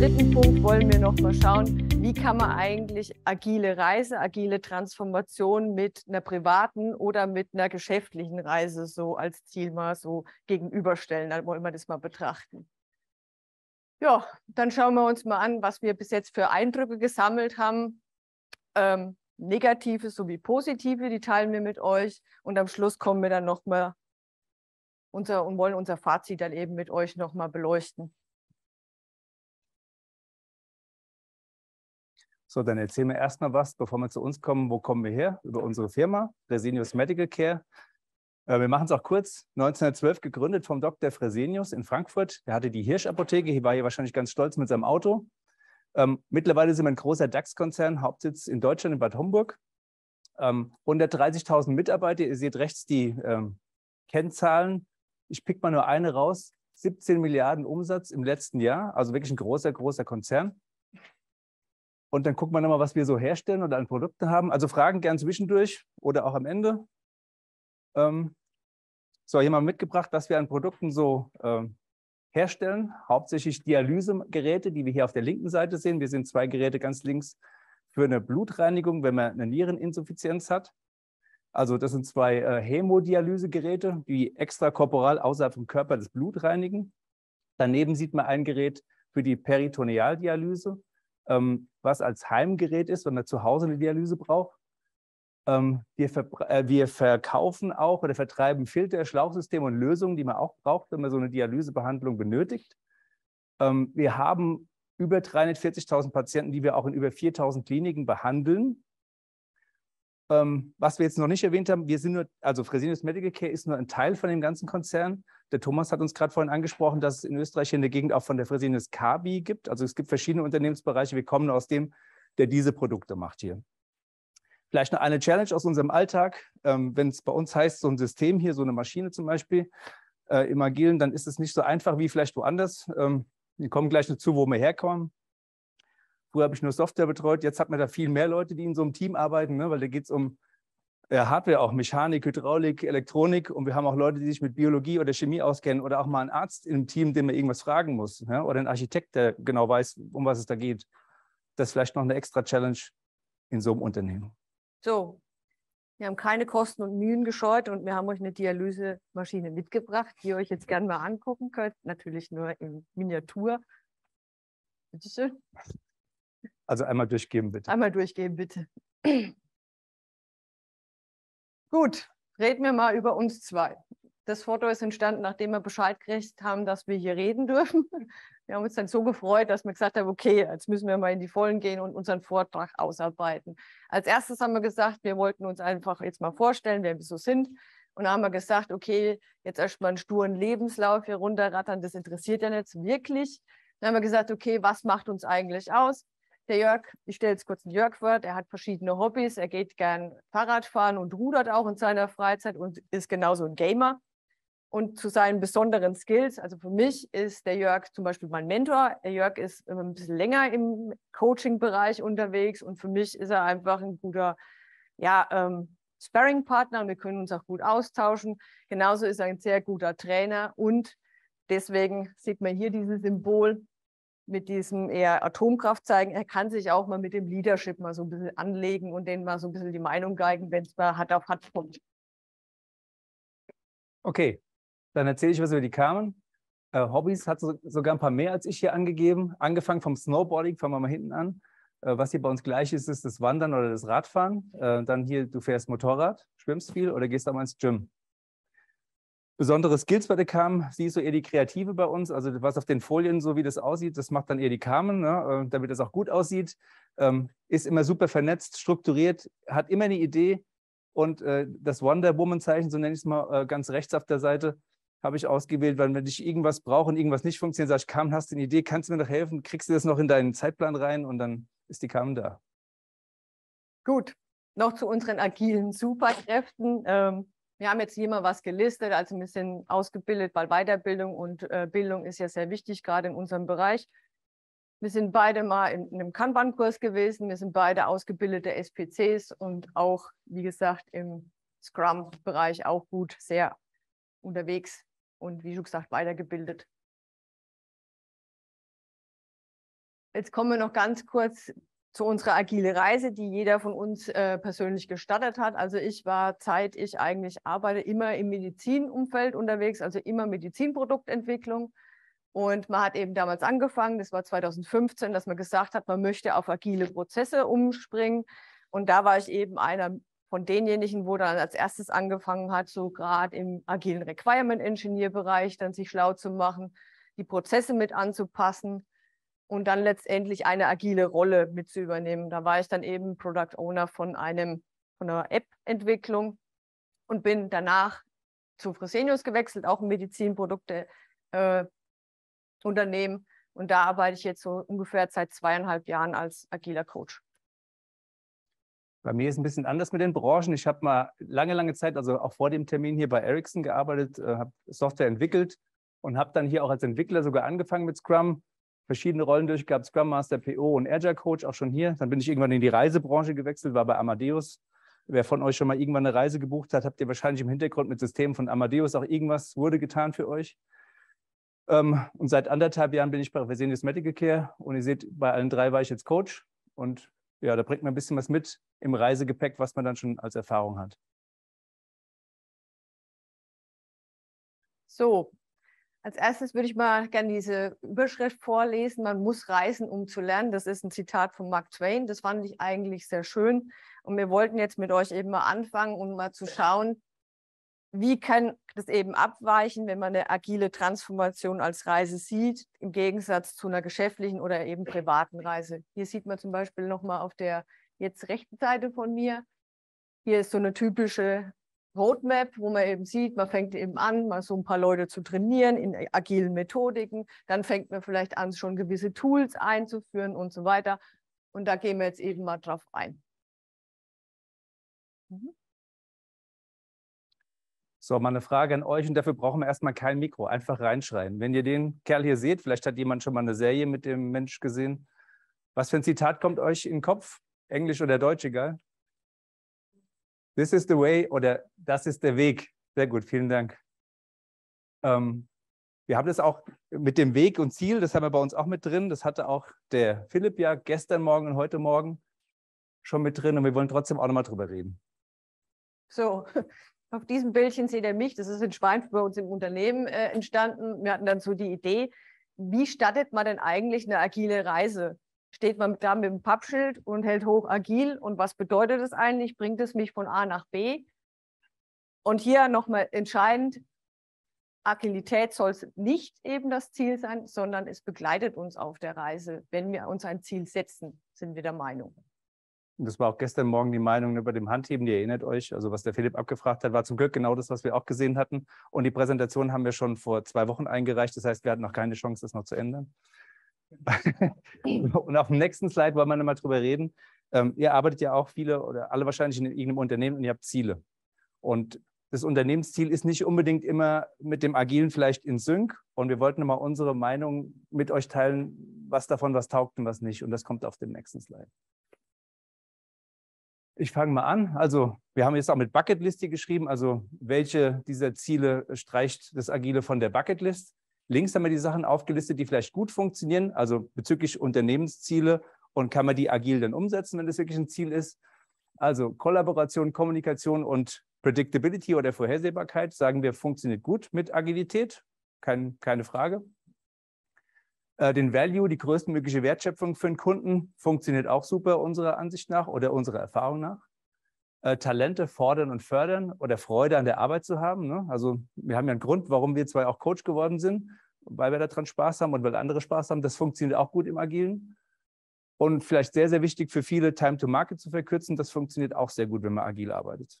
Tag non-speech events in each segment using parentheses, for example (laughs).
dritten Punkt wollen wir noch mal schauen, wie kann man eigentlich agile Reise, agile Transformation mit einer privaten oder mit einer geschäftlichen Reise so als Ziel mal so gegenüberstellen. Dann wollen wir das mal betrachten. Ja, dann schauen wir uns mal an, was wir bis jetzt für Eindrücke gesammelt haben. Ähm, negative sowie positive, die teilen wir mit euch. Und am Schluss kommen wir dann nochmal unser und wollen unser Fazit dann eben mit euch nochmal beleuchten. So, dann erzähl mir erstmal was, bevor wir zu uns kommen. Wo kommen wir her? Über unsere Firma, Fresenius Medical Care. Äh, wir machen es auch kurz. 1912 gegründet vom Dr. Fresenius in Frankfurt. Er hatte die Hirschapotheke. apotheke Hier war hier wahrscheinlich ganz stolz mit seinem Auto. Ähm, mittlerweile sind wir ein großer DAX-Konzern, Hauptsitz in Deutschland, in Bad Homburg. Ähm, 130.000 Mitarbeiter. Ihr seht rechts die ähm, Kennzahlen. Ich pick mal nur eine raus. 17 Milliarden Umsatz im letzten Jahr. Also wirklich ein großer, großer Konzern. Und dann guckt man immer, was wir so herstellen oder an Produkten haben. Also Fragen gern zwischendurch oder auch am Ende. Ähm, so, hier mal mitgebracht, was wir an Produkten so ähm, herstellen. Hauptsächlich Dialysegeräte, die wir hier auf der linken Seite sehen. Wir sehen zwei Geräte ganz links für eine Blutreinigung, wenn man eine Niereninsuffizienz hat. Also das sind zwei äh, Hämodialysegeräte, die extrakorporal außerhalb vom Körper das Blut reinigen. Daneben sieht man ein Gerät für die Peritonealdialyse. Ähm, was als Heimgerät ist, wenn man zu Hause eine Dialyse braucht. Ähm, wir, äh, wir, verkaufen auch oder vertreiben Filter, Schlauchsysteme und Lösungen, die man auch braucht, wenn man so eine Dialysebehandlung benötigt. Ähm, wir haben über 340.000 Patienten, die wir auch in über 4.000 Kliniken behandeln. Ähm, was wir jetzt noch nicht erwähnt haben, wir sind nur, also Fresenius Medical Care ist nur ein Teil von dem ganzen Konzern. Der Thomas hat uns gerade vorhin angesprochen, dass es in Österreich in der Gegend auch von der Fresenius Kabi gibt. Also es gibt verschiedene Unternehmensbereiche. Wir kommen aus dem, der diese Produkte macht hier. Vielleicht noch eine Challenge aus unserem Alltag. Ähm, Wenn es bei uns heißt, so ein System hier, so eine Maschine zum Beispiel äh, im Agilen, dann ist es nicht so einfach wie vielleicht woanders. Ähm, wir kommen gleich dazu, wo wir herkommen. Früher habe ich nur Software betreut, jetzt hat man da viel mehr Leute, die in so einem Team arbeiten, ne? weil da geht es um ja, äh, Hardware auch, Mechanik, Hydraulik, Elektronik und wir haben auch Leute, die sich mit Biologie oder Chemie auskennen oder auch mal einen Arzt im Team, dem man irgendwas fragen muss ne? oder einen Architekt, der genau weiß, um was es da geht. Das ist vielleicht noch eine extra Challenge in so einem Unternehmen. So, wir haben keine Kosten und Mühen gescheut und wir haben euch eine Dialysemaschine mitgebracht, die ihr euch jetzt gerne mal angucken könnt. Natürlich nur in Miniatur. Bitteschön. Also einmal durchgeben, bitte. Einmal durchgeben, bitte. Gut, reden wir mal über uns zwei. Das Foto ist entstanden, nachdem wir Bescheid gekriegt haben, dass wir hier reden dürfen. (laughs) Wir haben uns dann so gefreut, dass wir gesagt haben, okay, jetzt müssen wir mal in die Vollen gehen und unseren Vortrag ausarbeiten. Als erstes haben wir gesagt, wir wollten uns einfach jetzt mal vorstellen, wer wir so sind. Und dann haben wir gesagt, okay, jetzt erstmal einen sturen Lebenslauf hier runterrattern, das interessiert ja nicht wirklich. Dann haben wir gesagt, okay, was macht uns eigentlich aus? Der Jörg, ich stelle jetzt kurz den Jörg vor, der hat verschiedene Hobbys. Er geht gern Fahrradfahren und rudert auch in seiner Freizeit und ist genauso ein Gamer. Und zu seinen besonderen Skills, also für mich ist der Jörg zum Beispiel mein Mentor. Der Jörg ist ein bisschen länger im Coaching-Bereich unterwegs und für mich ist er einfach ein guter ja, ähm, Sparring-Partner und wir können uns auch gut austauschen. Genauso ist er ein sehr guter Trainer und deswegen sieht man hier dieses Symbol, mit diesem eher Atomkraft zeigen, er kann sich auch mal mit dem Leadership mal so ein bisschen anlegen und denen mal so ein bisschen die Meinung geigen, wenn es mal hat auf hat kommt. Okay, dann erzähle ich was über die Carmen. Äh, Hobbys hat so, sogar ein paar mehr als ich hier angegeben. Angefangen vom Snowboarding, fangen wir mal hinten an. Äh, was hier bei uns gleich ist, ist das Wandern oder das Radfahren. Äh, dann hier, du fährst Motorrad, schwimmst viel oder gehst auch mal ins Gym besondere Skills bei der Carmen. Sie ist so eher die Kreative bei uns. Also was auf den Folien, so wie das aussieht, das macht dann eher die Carmen, ne? Äh, damit das auch gut aussieht. Ähm, ist immer super vernetzt, strukturiert, hat immer eine Idee. Und äh, das Wonder Woman-Zeichen, so nenne ich es mal, äh, ganz rechts auf der Seite, habe ich ausgewählt, weil wenn ich irgendwas brauche und irgendwas nicht funktioniert, sage ich, Carmen, hast du eine Idee, kannst du mir noch helfen, kriegst du das noch in deinen Zeitplan rein und dann ist die Carmen da. Gut, noch zu unseren agilen Superkräften. Ähm wir haben jetzt hier mal was gelistet, also wir sind ausgebildet, weil Weiterbildung und äh, Bildung ist ja sehr wichtig, gerade in unserem Bereich. Wir sind beide mal in, in einem Kanban-Kurs gewesen, wir sind beide ausgebildete SPCs und auch, wie gesagt, im Scrum-Bereich auch gut, sehr unterwegs und wie schon gesagt, weitergebildet. Jetzt kommen wir noch ganz kurz zu unserer agile Reise, die jeder von uns äh, persönlich gestattet hat. Also ich war seit ich eigentlich arbeite immer im Medizinumfeld unterwegs, also immer Medizinproduktentwicklung. Und man hat eben damals angefangen, das war 2015, dass man gesagt hat, man möchte auf agile Prozesse umspringen. Und da war ich eben einer von denjenigen, wo dann als erstes angefangen hat, so gerade im agilen Requirement Engineer Bereich dann sich schlau zu machen, die Prozesse mit anzupassen und dann letztendlich eine agile Rolle mit zu übernehmen. Da war ich dann eben Product Owner von einem von einer App-Entwicklung und bin danach zu Fresenius gewechselt, auch ein Medizinprodukte-Unternehmen. Äh, und da arbeite ich jetzt so ungefähr seit zweieinhalb Jahren als agiler Coach. Bei mir ist ein bisschen anders mit den Branchen. Ich habe mal lange, lange Zeit, also auch vor dem Termin hier bei Ericsson gearbeitet, äh, habe Software entwickelt und habe dann hier auch als Entwickler sogar angefangen mit Scrum verschiedene Rollen durch Scrum Master, PO und Agile Coach, auch schon hier. Dann bin ich irgendwann in die Reisebranche gewechselt, war bei Amadeus. Wer von euch schon mal irgendwann eine Reise gebucht hat, habt ihr wahrscheinlich im Hintergrund mit Systemen von Amadeus auch irgendwas wurde getan für euch. Ähm, und seit anderthalb Jahren bin ich bei Vesenius Medical Care und ihr seht, bei allen drei war ich jetzt Coach und ja, da bringt man ein bisschen was mit im Reisegepäck, was man dann schon als Erfahrung hat. So, als erstes würde ich mal gerne diese Überschrift vorlesen, man muss reisen, um zu lernen. Das ist ein Zitat von Mark Twain. Das fand ich eigentlich sehr schön. Und wir wollten jetzt mit euch eben mal anfangen, um mal zu schauen, wie kann das eben abweichen, wenn man eine agile Transformation als Reise sieht, im Gegensatz zu einer geschäftlichen oder eben privaten Reise. Hier sieht man zum Beispiel nochmal auf der jetzt rechten Seite von mir, hier ist so eine typische Roadmap, wo man eben sieht, man fängt eben an, mal so ein paar Leute zu trainieren in agilen Methodiken, dann fängt man vielleicht an, schon gewisse Tools einzuführen und so weiter. Und da gehen wir jetzt eben mal drauf ein. Mhm. So, mal eine Frage an euch und dafür brauchen wir erstmal kein Mikro, einfach reinschreien. Wenn ihr den Kerl hier seht, vielleicht hat jemand schon mal eine Serie mit dem Mensch gesehen. Was für ein Zitat kommt euch in den Kopf? Englisch oder Deutsch, egal? This is the way oder das ist der Weg. Sehr gut, vielen Dank. Ähm, wir haben das auch mit dem Weg und Ziel, das haben wir bei uns auch mit drin. Das hatte auch der Philipp ja gestern Morgen und heute Morgen schon mit drin und wir wollen trotzdem auch nochmal drüber reden. So, (laughs) auf diesem Bildchen seht ihr mich. Das ist in Schweinfurt bei uns im Unternehmen äh, entstanden. Wir hatten dann so die Idee, wie startet man denn eigentlich eine agile Reise? steht man da mit dem Pappschild und hält hoch agil. Und was bedeutet es eigentlich? Bringt es mich von A nach B? Und hier nochmal entscheidend, Agilität soll nicht eben das Ziel sein, sondern es begleitet uns auf der Reise. Wenn wir uns ein Ziel setzen, sind wir der Meinung. Und das war auch gestern Morgen die Meinung über dem Handheben, die erinnert euch. Also was der Philipp abgefragt hat, war zum Glück genau das, was wir auch gesehen hatten. Und die Präsentation haben wir schon vor zwei Wochen eingereicht. Das heißt, wir hatten noch keine Chance, das noch zu ändern. (laughs) und auf dem nächsten Slide wollen wir nochmal drüber reden. Ähm, ihr arbeitet ja auch viele oder alle wahrscheinlich in irgendeinem Unternehmen und ihr habt Ziele. Und das Unternehmensziel ist nicht unbedingt immer mit dem Agilen vielleicht in Sync. Und wir wollten mal unsere Meinung mit euch teilen, was davon was taugt und was nicht. Und das kommt auf dem nächsten Slide. Ich fange mal an. Also wir haben jetzt auch mit Bucketliste geschrieben. Also welche dieser Ziele streicht das Agile von der Bucketlist? Links haben wir die Sachen aufgelistet, die vielleicht gut funktionieren, also bezüglich Unternehmensziele und kann man die agil dann umsetzen, wenn das wirklich ein Ziel ist. Also Kollaboration, Kommunikation und Predictability oder Vorhersehbarkeit, sagen wir, funktioniert gut mit Agilität, kein, keine Frage. Äh, den Value, die größtmögliche Wertschöpfung für den Kunden, funktioniert auch super unserer Ansicht nach oder unserer Erfahrung nach. Äh, Talente fordern und fördern oder Freude an der Arbeit zu haben. Ne? Also wir haben ja einen Grund, warum wir zwei auch Coach geworden sind, weil wir daran Spaß haben und weil andere Spaß haben. Das funktioniert auch gut im Agilen. Und vielleicht sehr, sehr wichtig für viele, Time to Market zu verkürzen. Das funktioniert auch sehr gut, wenn man agil arbeitet.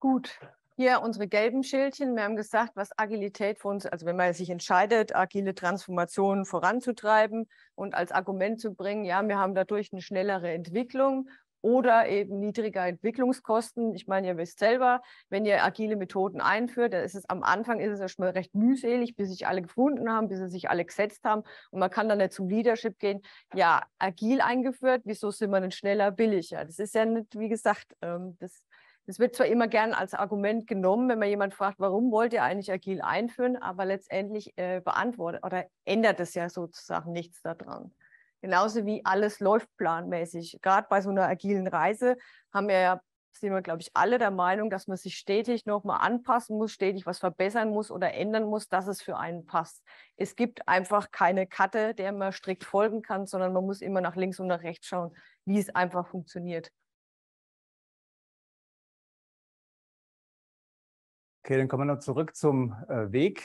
Gut, hier unsere gelben Schildchen. Wir haben gesagt, was Agilität für uns, also wenn man sich entscheidet, agile Transformationen voranzutreiben und als Argument zu bringen, ja, wir haben dadurch eine schnellere Entwicklung oder eben niedriger Entwicklungskosten. Ich meine, ihr wisst selber, wenn ihr agile Methoden einführt, dann ist es am Anfang ist es erstmal recht mühselig, bis sich alle gefunden haben, bis sie sich alle gesetzt haben. Und man kann dann nicht zum Leadership gehen. Ja, agil eingeführt, wieso sind wir denn schneller, billiger? Das ist ja nicht, wie gesagt, ähm, das, das wird zwar immer gern als Argument genommen, wenn man jemand fragt, warum wollt ihr eigentlich agil einführen, aber letztendlich äh, beantwortet oder ändert es ja sozusagen nichts daran. Genauso wie alles läuft planmäßig. Gerade bei so einer agilen Reise haben wir ja, sind wir, glaube ich, alle der Meinung, dass man sich stetig nochmal anpassen muss, stetig was verbessern muss oder ändern muss, dass es für einen passt. Es gibt einfach keine Karte, der man strikt folgen kann, sondern man muss immer nach links und nach rechts schauen, wie es einfach funktioniert. Okay, dann kommen wir noch zurück zum äh, Weg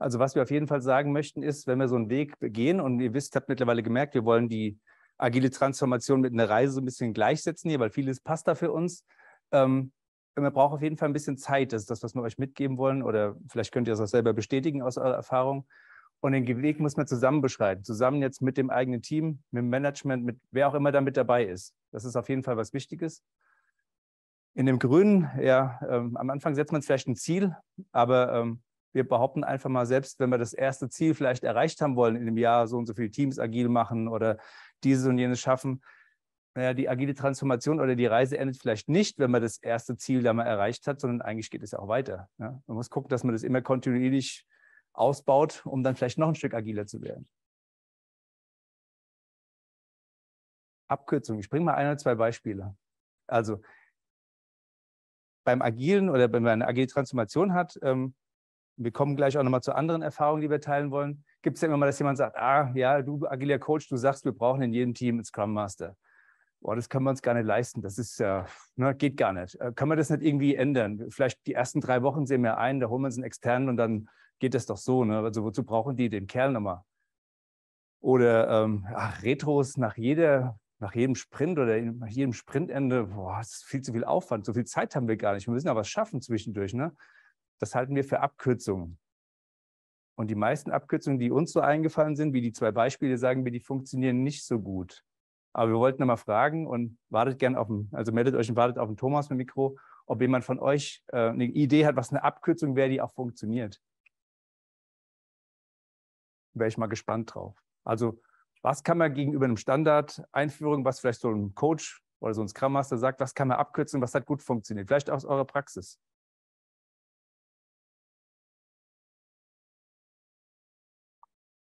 also was wir auf jeden Fall sagen möchten ist, wenn wir so einen Weg gehen und ihr wisst, habt mittlerweile gemerkt, wir wollen die agile Transformation mit einer Reise so ein bisschen gleichsetzen hier, weil vieles passt da für uns. Ähm, man braucht auf jeden Fall ein bisschen Zeit. Das ist das, was wir euch mitgeben wollen. Oder vielleicht könnt ihr das auch selber bestätigen aus eurer Erfahrung. Und den Weg muss man zusammen beschreiten. Zusammen jetzt mit dem eigenen Team, mit dem Management, mit wer auch immer da mit dabei ist. Das ist auf jeden Fall was Wichtiges. In dem Grünen, ja, ähm, am Anfang setzt man vielleicht ein Ziel, aber ähm, wir behaupten einfach mal, selbst wenn wir das erste Ziel vielleicht erreicht haben wollen, in dem Jahr so und so viele Teams agil machen oder dieses und jenes schaffen, naja, die agile Transformation oder die Reise endet vielleicht nicht, wenn man das erste Ziel da mal erreicht hat, sondern eigentlich geht es ja auch weiter. Ja? Man muss gucken, dass man das immer kontinuierlich ausbaut, um dann vielleicht noch ein Stück agiler zu werden. Abkürzung. Ich bringe mal ein oder zwei Beispiele. Also beim Agilen oder wenn man eine agile Transformation hat, ähm, wir kommen gleich auch nochmal zu anderen Erfahrungen, die wir teilen wollen, gibt es ja immer mal, dass jemand sagt, ah, ja, du agiler Coach, du sagst, wir brauchen in jedem Team einen Scrum Master. Boah, das können wir uns gar nicht leisten. Das ist ja, ne, geht gar nicht. Äh, können wir das nicht irgendwie ändern? Vielleicht die ersten drei Wochen sehen wir ein, da holen wir uns einen externen und dann geht das doch so. Ne? Also wozu brauchen die den Kerl nochmal? Oder ähm, ach, Retros nach jeder, nach jedem Sprint oder nach jedem Sprintende, boah, das ist viel zu viel Aufwand, so viel Zeit haben wir gar nicht. Wir müssen aber was schaffen zwischendurch. Ne? das halten wir für Abkürzungen. Und die meisten Abkürzungen, die uns so eingefallen sind, wie die zwei Beispiele, sagen wir, die funktionieren nicht so gut. Aber wir wollten nochmal fragen und wartet gern auf den, also meldet euch und wartet auf den Thomas mit dem Mikro, ob jemand von euch äh, eine Idee hat, was eine Abkürzung wäre, die auch funktioniert. Wäre ich mal gespannt drauf. Also, was kann man gegenüber einem Standard-Einführung, was vielleicht so ein Coach oder so ein Scrum Master sagt, was kann man abkürzen, was hat gut funktioniert? Vielleicht aus eurer Praxis.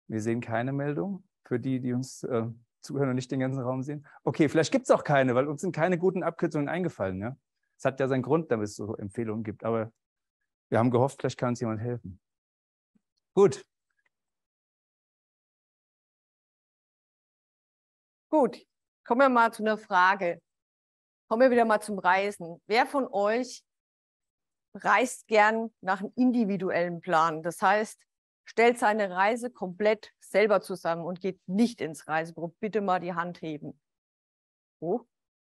Wir sehen keine Meldung für die, die uns äh, zuhören und nicht den ganzen Raum sehen. Okay, vielleicht gibt es auch keine, weil uns sind keine guten Abkürzungen eingefallen. Es hat ja seinen Grund, damit es so Empfehlungen gibt, aber wir haben gehofft, vielleicht kann uns jemand helfen. Gut. Gut, kommen wir mal zu einer Frage. Kommen wir wieder mal zum Reisen. Wer von euch reist gern nach einem individuellen Plan? Das heißt, stellt seine Reise komplett selber zusammen und geht nicht ins Reisebüro. Bitte mal die Hand heben. Oh,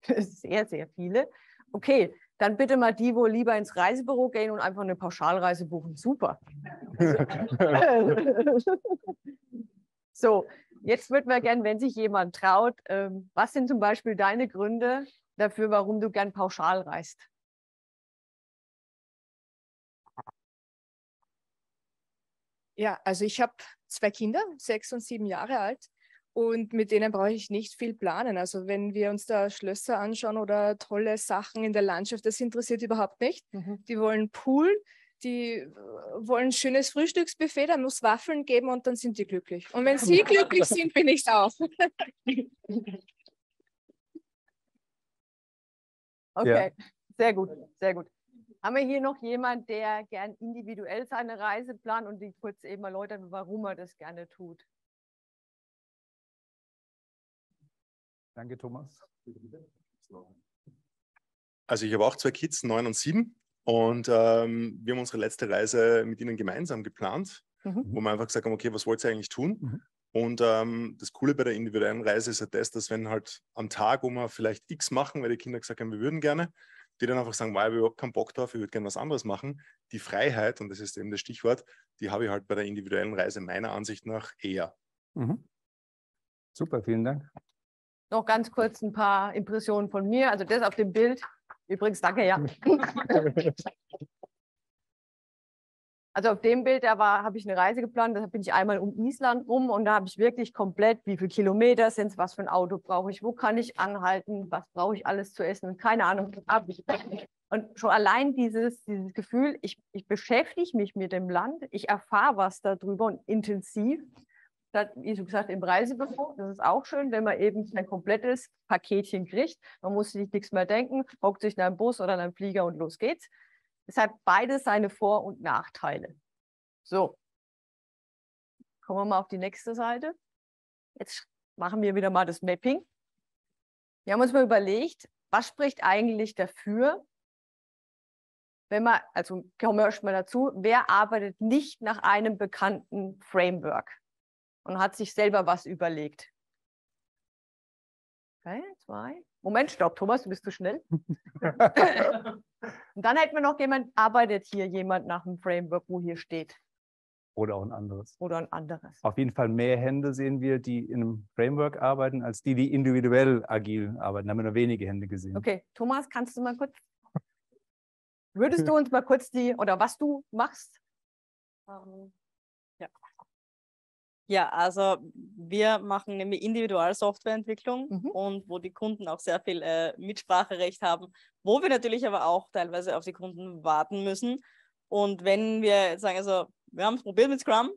(laughs) sehr, sehr viele. Okay, dann bitte mal die, wo lieber ins Reisebüro gehen und einfach eine Pauschalreise buchen. Super. (laughs) so, jetzt würden wir gerne, wenn sich jemand traut, ähm, was sind zum Beispiel deine Gründe dafür, warum du gern pauschal reist? Ja, also ich habe zwei Kinder, sechs und sieben Jahre alt. Und mit denen brauche ich nicht viel planen. Also wenn wir uns da Schlösser anschauen oder tolle Sachen in der Landschaft, das interessiert überhaupt nicht. Mhm. Die wollen Pool, die äh, wollen schönes Frühstücksbuffet, da muss Waffeln geben und dann sind die glücklich. Und wenn sie (laughs) glücklich sind, bin ich auch. (laughs) okay, ja. sehr gut, sehr gut haben wir hier noch jemand, der gern individuell seine Reise plant und die kurz eben erläutert, warum er das gerne tut? Danke, Thomas. Also ich habe auch zwei Kids, neun und sieben. Und ähm, wir haben unsere letzte Reise mit ihnen gemeinsam geplant, mhm. wo wir einfach gesagt haben, okay, was wollt ihr eigentlich tun? Mhm. Und ähm, das Coole bei der individuellen Reise ist ja halt das, dass wenn halt am Tag, wo wir vielleicht X machen, weil die Kinder gesagt haben, wir würden gerne, die dann einfach sagen, wow, ich habe überhaupt keinen Bock drauf, ich würde gerne was anderes machen. Die Freiheit, und das ist eben das Stichwort, die habe ich halt bei der individuellen Reise meiner Ansicht nach eher. Mhm. Super, vielen Dank. Noch ganz kurz ein paar Impressionen von mir. Also das auf dem Bild. Übrigens, danke, ja. (laughs) Also auf dem Bild, da war, habe ich eine Reise geplant, da bin ich einmal um Island rum und da habe ich wirklich komplett, wie viele Kilometer sind es, was für ein Auto brauche ich, wo kann ich anhalten, was brauche ich alles zu essen, keine Ahnung, habe ich. Und schon allein dieses, dieses Gefühl, ich, ich beschäftige mich mit dem Land, ich erfahre was darüber und intensiv. Das, wie so gesagt, im Reisebüro, das ist auch schön, wenn man eben ein komplettes Paketchen kriegt. Man muss sich nichts mehr denken, hockt sich in einen Bus oder in einen Flieger und los geht's. Es hat beides seine Vor- und Nachteile. So, kommen wir mal auf die nächste Seite. Jetzt machen wir wieder mal das Mapping. Wir haben uns mal überlegt, was spricht eigentlich dafür, wenn man, also kommen wir erstmal dazu, wer arbeitet nicht nach einem bekannten Framework und hat sich selber was überlegt? Okay, zwei. Moment, stopp, Thomas, du bist zu schnell. (laughs) (laughs) Und dann hätten wir noch jemand, arbeitet hier jemand nach dem Framework, wo hier steht. Oder auch ein anderes. Oder ein anderes. Auf jeden Fall mehr Hände sehen wir, die in einem Framework arbeiten, als die, die individuell agil arbeiten. Da haben wir nur wenige Hände gesehen. Okay, Thomas, kannst du mal kurz, würdest du (laughs) uns mal kurz die, oder was du machst? Ähm, ja. Ja, also wir machen nämlich Individualsoftwareentwicklung mhm. und wo die Kunden auch sehr viel äh, Mitspracherecht haben, wo wir natürlich aber auch teilweise auf die Kunden warten müssen. Und wenn wir sagen, also wir haben es probiert mit Scrum,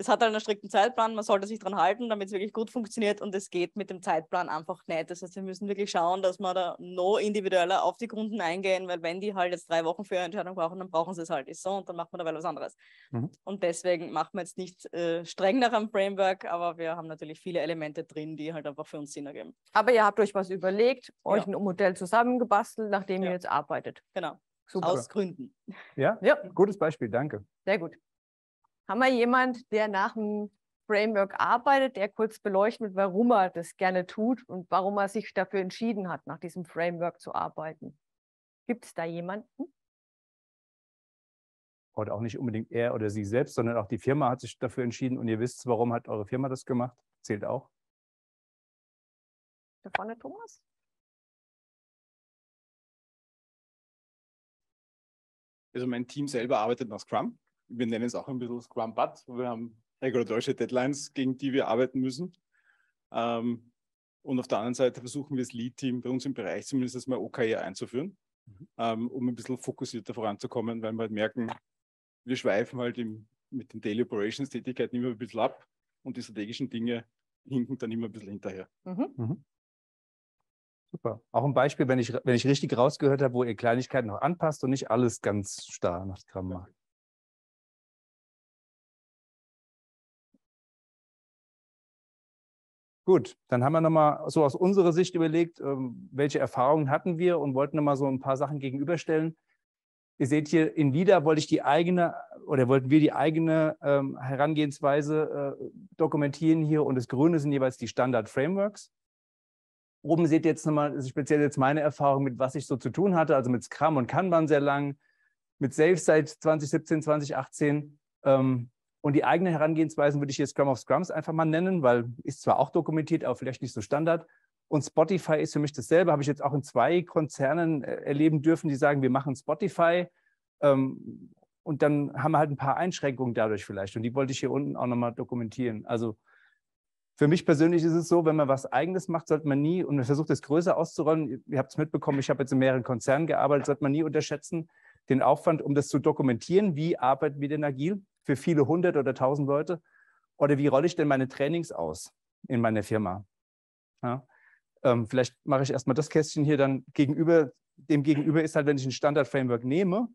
es hat halt einen strikten Zeitplan, man sollte sich dran halten, damit es wirklich gut funktioniert und es geht mit dem Zeitplan einfach nicht. Das heißt, wir müssen wirklich schauen, dass wir da noch individueller auf die Kunden eingehen, weil wenn die halt jetzt drei Wochen für ihre Entscheidung brauchen, dann brauchen sie es halt ist so und dann macht man dabei was anderes. Mhm. Und deswegen machen wir jetzt nicht äh, streng nach einem Framework, aber wir haben natürlich viele Elemente drin, die halt einfach für uns Sinn ergeben. Aber ihr habt euch was überlegt, euch ja. ein Modell zusammengebastelt, nachdem ja. ihr jetzt arbeitet. Genau. Super. Aus Gründen. Ja? ja, gutes Beispiel, danke. Sehr gut. Haben wir jemand, der nach dem Framework arbeitet, der kurz beleuchtet, warum er das gerne tut und warum er sich dafür entschieden hat, nach diesem Framework zu arbeiten? Gibt es da jemanden? Und auch nicht unbedingt er oder sie selbst, sondern auch die Firma hat sich dafür entschieden und ihr wisst, warum hat eure Firma das gemacht? Zählt auch. Da vorne, Thomas? Also mein Team selber arbeitet nach Scrum wir nennen es auch ein bisschen Scrum Butt. Wir haben regulatorische Deadlines, gegen die wir arbeiten müssen. Ähm, und auf der anderen Seite versuchen wir das Lead-Team bei uns im Bereich zumindest mal OKR einzuführen, mhm. ähm, um ein bisschen fokussierter voranzukommen, weil wir halt merken, wir schweifen halt im, mit den Daily Operations Tätigkeiten immer ein bisschen ab und die strategischen Dinge hinken dann immer ein bisschen hinterher. Mhm. Mhm. Super. Auch ein Beispiel, wenn ich, wenn ich richtig rausgehört habe, wo ihr Kleinigkeiten noch anpasst und nicht alles ganz starr nach Scrum macht. Gut, dann haben wir nochmal so aus unserer Sicht überlegt, ähm, welche Erfahrungen hatten wir und wollten nochmal so ein paar Sachen gegenüberstellen. Ihr seht hier, in LIDA wollte ich die eigene oder wollten wir die eigene ähm, Herangehensweise äh, dokumentieren hier und das Grüne sind jeweils die Standard-Frameworks. Oben seht ihr jetzt nochmal speziell jetzt meine Erfahrung, mit was ich so zu tun hatte, also mit Scrum und Kanban sehr lang, mit Safe seit 2017, 2018. Und die eigenen Herangehensweisen würde ich jetzt Scrum of Scrums einfach mal nennen, weil ist zwar auch dokumentiert, aber vielleicht nicht so Standard. Und Spotify ist für mich dasselbe. Habe ich jetzt auch in zwei Konzernen äh, erleben dürfen, die sagen, wir machen Spotify. Ähm, und dann haben wir halt ein paar Einschränkungen dadurch vielleicht. Und die wollte ich hier unten auch nochmal dokumentieren. Also für mich persönlich ist es so, wenn man was Eigenes macht, sollte man nie, und man versucht es größer auszurollen, ihr habt es mitbekommen, ich habe jetzt in mehreren Konzernen gearbeitet, sollte man nie unterschätzen, den Aufwand, um das zu dokumentieren, wie arbeiten wir denn agil für viele hundert oder tausend Leute oder wie rolle ich denn meine Trainings aus in meiner Firma. Ja? Ähm, vielleicht mache ich erstmal das Kästchen hier dann gegenüber. Dem gegenüber ist halt, wenn ich ein Standard-Framework nehme,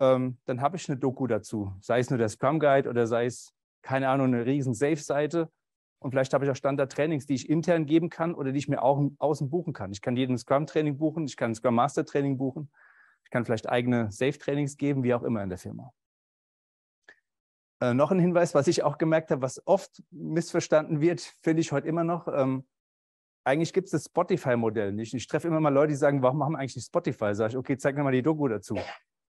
ähm, dann habe ich eine Doku dazu. Sei es nur der Scrum Guide oder sei es, keine Ahnung, eine riesen Safe-Seite. Und vielleicht habe ich auch Standard-Trainings, die ich intern geben kann oder die ich mir auch außen buchen kann. Ich kann jeden Scrum-Training buchen, ich kann ein Scrum-Master-Training buchen. Ich kann vielleicht eigene Safe-Trainings geben, wie auch immer in der Firma. Äh, noch ein Hinweis, was ich auch gemerkt habe, was oft missverstanden wird, finde ich heute immer noch. Ähm, eigentlich gibt es das Spotify-Modell nicht. Ich treffe immer mal Leute, die sagen, warum machen wir eigentlich nicht Spotify? Sag ich, okay, zeig mir mal die Doku dazu.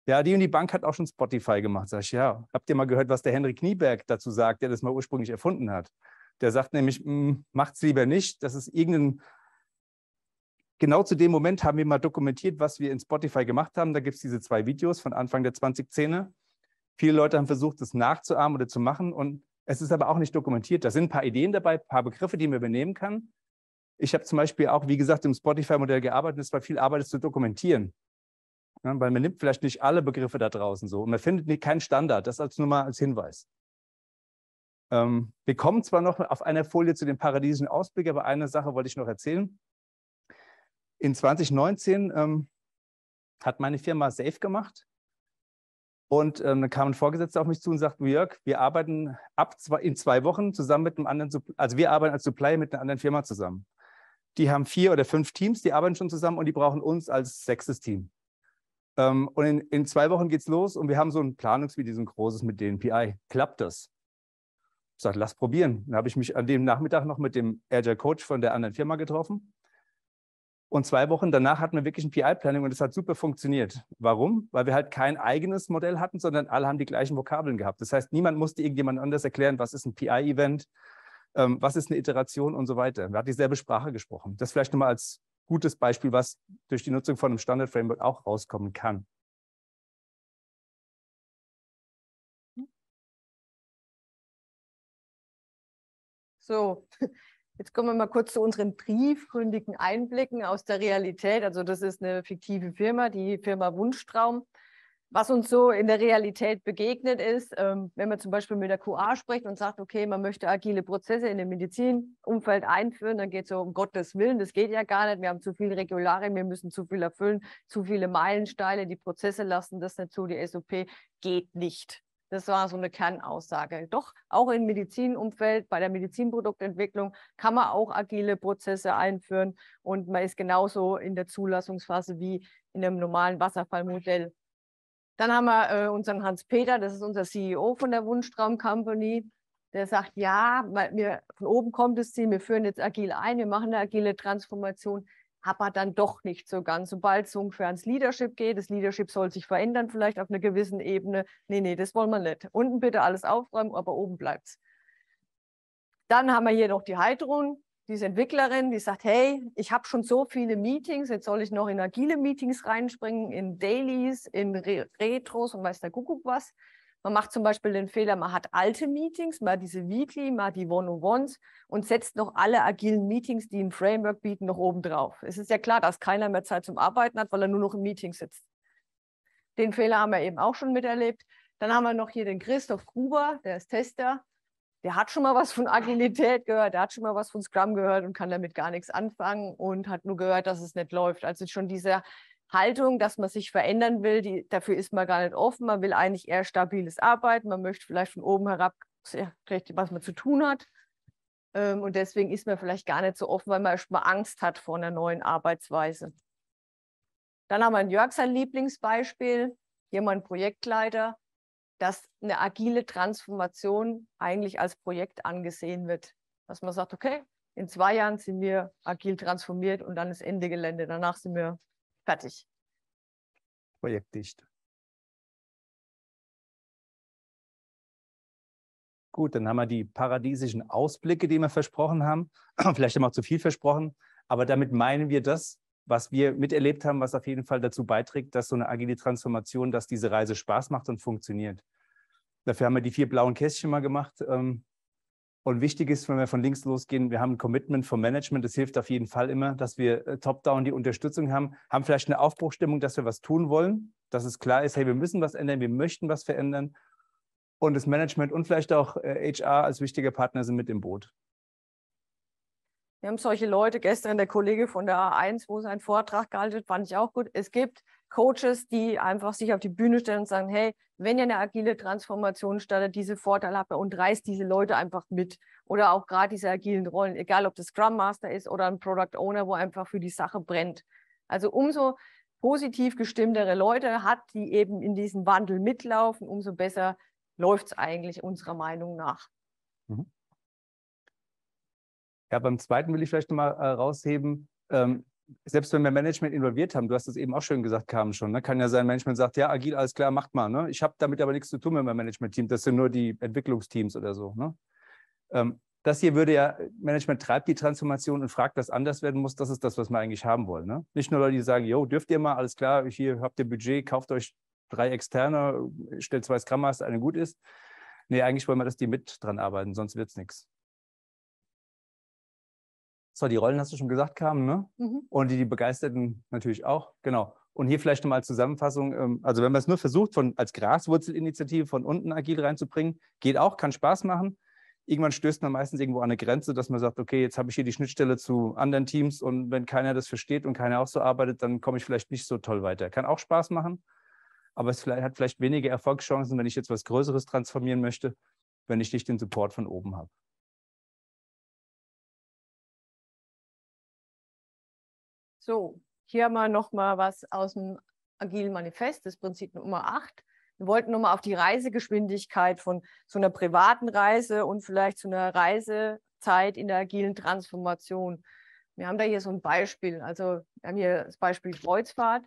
Ja, die und die Bank hat auch schon Spotify gemacht. Sag ich, ja, habt ihr mal gehört, was der Henry Knieberg dazu sagt, der das mal ursprünglich erfunden hat? Der sagt nämlich, mm, macht es lieber nicht, das ist irgendein genau zu dem Moment haben wir mal dokumentiert, was wir in Spotify gemacht haben. Da gibt es diese zwei Videos von Anfang der 2010er. Viele Leute haben versucht, das nachzuahmen oder zu machen. Und es ist aber auch nicht dokumentiert. Da sind ein paar Ideen dabei, ein paar Begriffe, die man übernehmen kann. Ich habe zum Beispiel auch, wie gesagt, im Spotify-Modell gearbeitet. Es war viel Arbeit, es zu dokumentieren. Ja, weil man nimmt vielleicht nicht alle Begriffe da draußen so. Und man findet nicht, keinen Standard. Das als nur mal als Hinweis. Ähm, wir kommen zwar noch auf einer Folie zu dem paradiesischen Ausblick, aber eine Sache wollte ich noch erzählen. In 2019 ähm, hat meine Firma Safe gemacht. Und ähm, dann kam ein Vorgesetzter auf mich zu und sagte, Jörg, wir arbeiten ab zwei, in zwei Wochen zusammen mit einem anderen, also wir arbeiten als Supplier mit einer anderen Firma zusammen. Die haben vier oder fünf Teams, die arbeiten schon zusammen und die brauchen uns als sechstes Team. Ähm, und in, in, zwei Wochen geht's los und wir haben so ein Planungsvideo, so ein großes mit den PI. Klappt das? Ich sagte, lass probieren. Dann habe ich mich an dem Nachmittag noch mit dem Agile Coach von der anderen Firma getroffen und zwei Wochen danach hatten wir wirklich ein PI-Planning und das hat super funktioniert. Warum? Weil wir halt kein eigenes Modell hatten, sondern alle haben die gleichen Vokabeln gehabt. Das heißt, niemand musste irgendjemand anders erklären, was ist ein PI-Event, ähm, was ist eine Iteration und so weiter. Wir hatten dieselbe Sprache gesprochen. Das vielleicht nochmal als gutes Beispiel, was durch die Nutzung von einem Standard-Framework auch rauskommen kann. So, Jetzt kommen wir mal kurz zu unseren briefgründigen Einblicken aus der Realität. Also das ist eine fiktive Firma, die Firma Wunschtraum. Was uns so in der Realität begegnet ist, ähm, wenn man zum Beispiel mit der QA spricht und sagt, okay, man möchte agile Prozesse in dem Medizinumfeld einführen, dann geht es so um Gottes Willen, das geht ja gar nicht. Wir haben zu viele Regularien, wir müssen zu viel erfüllen, zu viele Meilensteine, die Prozesse lassen das nicht zu, die SOP geht nicht. Das war so eine Kernaussage. Doch auch im Medizinumfeld, bei der Medizinproduktentwicklung kann man auch agile Prozesse einführen und man ist genauso in der Zulassungsphase wie in einem normalen Wasserfallmodell. Dann haben wir äh, unseren Hans-Peter, das ist unser CEO von der Wunschtraum Company. Der sagt, ja, wir, von oben kommt das Ziel, wir führen jetzt agil ein, wir machen eine agile Transformation aber dann doch nicht so ganz. Sobald es ungefähr ans Leadership geht, das Leadership soll sich verändern, vielleicht auf einer gewissen Ebene. Nee, nee, das wollen wir nicht. Unten bitte alles aufräumen, aber oben bleibt es. Dann haben wir hier noch die Heidrun, diese Entwicklerin, die sagt, hey, ich habe schon so viele Meetings, jetzt soll ich noch in agile Meetings reinspringen, in Dailies, in Re Retros und weiß der Kuckuck was. Man macht zum Beispiel den Fehler, man hat alte Meetings, mal diese Weekly, mal die One-on-Ones und setzt noch alle agilen Meetings, die ein Framework bieten, noch oben drauf. Es ist ja klar, dass keiner mehr Zeit zum Arbeiten hat, weil er nur noch im Meeting sitzt. Den Fehler haben wir eben auch schon miterlebt. Dann haben wir noch hier den Christoph Gruber, der ist Tester. Der hat schon mal was von Agilität gehört, der hat schon mal was von Scrum gehört und kann damit gar nichts anfangen und hat nur gehört, dass es nicht läuft. Also schon dieser Haltung, dass man sich verändern will, die, dafür ist man gar nicht offen. Man will eigentlich eher stabiles Arbeiten. Man möchte vielleicht von oben herab, was man zu tun hat. Ähm, und deswegen ist man vielleicht gar nicht so offen, weil man erstmal Angst hat vor einer neuen Arbeitsweise. Dann haben wir in Jörg sein Lieblingsbeispiel, jemand Projektleiter, dass eine agile Transformation eigentlich als Projekt angesehen wird. Dass man sagt, okay, in zwei Jahren sind wir agil transformiert und dann ist Ende Gelände. Danach sind wir Fertig. Projektdicht. Gut, dann haben wir die paradiesischen Ausblicke, die wir versprochen haben. (clears throat) Vielleicht haben wir auch zu viel versprochen, aber damit meinen wir das, was wir miterlebt haben, was auf jeden Fall dazu beiträgt, dass so eine agile Transformation, dass diese Reise Spaß macht und funktioniert. Dafür haben wir die vier blauen Kästchen mal gemacht. Ähm, und wichtig ist, wenn wir von links losgehen, wir haben ein Commitment vom Management. Das hilft auf jeden Fall immer, dass wir äh, top-down die Unterstützung haben, haben vielleicht eine Aufbruchstimmung, dass wir was tun wollen, dass es klar ist, hey, wir müssen was ändern, wir möchten was verändern. Und das Management und vielleicht auch HR äh, als wichtiger Partner sind mit im Boot. Wir haben solche Leute, gestern der Kollege von der A1, wo sein Vortrag gehalten hat, fand ich auch gut. Es gibt Coaches, die einfach sich auf die Bühne stellen und sagen, hey, wenn ihr eine agile Transformation startet, diese Vorteile habt ihr und reißt diese Leute einfach mit. Oder auch gerade diese agilen Rollen, egal ob das Scrum Master ist oder ein Product Owner, wo einfach für die Sache brennt. Also umso positiv gestimmtere Leute hat, die eben in diesem Wandel mitlaufen, umso besser läuft es eigentlich unserer Meinung nach. Mhm. Ja, beim zweiten will ich vielleicht nochmal äh, rausheben, ähm, selbst wenn wir Management involviert haben, du hast es eben auch schön gesagt, kam schon, ne? kann ja sein, Management sagt, ja, agil, alles klar, macht mal. Ne? Ich habe damit aber nichts zu tun mit meinem Management-Team, das sind nur die Entwicklungsteams oder so. Ne? Ähm, das hier würde ja, Management treibt die Transformation und fragt, was anders werden muss. Das ist das, was wir eigentlich haben wollen. Ne? Nicht nur Leute, die sagen, jo, dürft ihr mal, alles klar, hier habt ihr Budget, kauft euch drei externe, stellt zwei Scrum Master, eine gut ist. Nee, eigentlich wollen wir, dass die mit dran arbeiten, sonst wird es nichts. So, die Rollen hast du schon gesagt, kamen, ne? Mhm. Und die, die Begeisterten natürlich auch, genau. Und hier vielleicht nochmal als Zusammenfassung, ähm, also wenn man es nur versucht, von, als Graswurzelinitiative von unten agil reinzubringen, geht auch, kann Spaß machen. Irgendwann stößt man meistens irgendwo an eine Grenze, dass man sagt, okay, jetzt habe ich hier die Schnittstelle zu anderen Teams und wenn keiner das versteht und keiner auch so arbeitet, dann komme ich vielleicht nicht so toll weiter. Kann auch Spaß machen, aber es hat vielleicht weniger Erfolgschancen, wenn ich jetzt was Größeres transformieren möchte, wenn ich nicht den Support von oben habe. So, hier haben wir nochmal was aus dem Agilen Manifest, das Prinzip Nummer 8. Wir wollten nochmal auf die Reisegeschwindigkeit von so einer privaten Reise und vielleicht zu einer Reisezeit in der agilen Transformation. Wir haben da hier so ein Beispiel. Also wir haben hier das Beispiel Kreuzfahrt.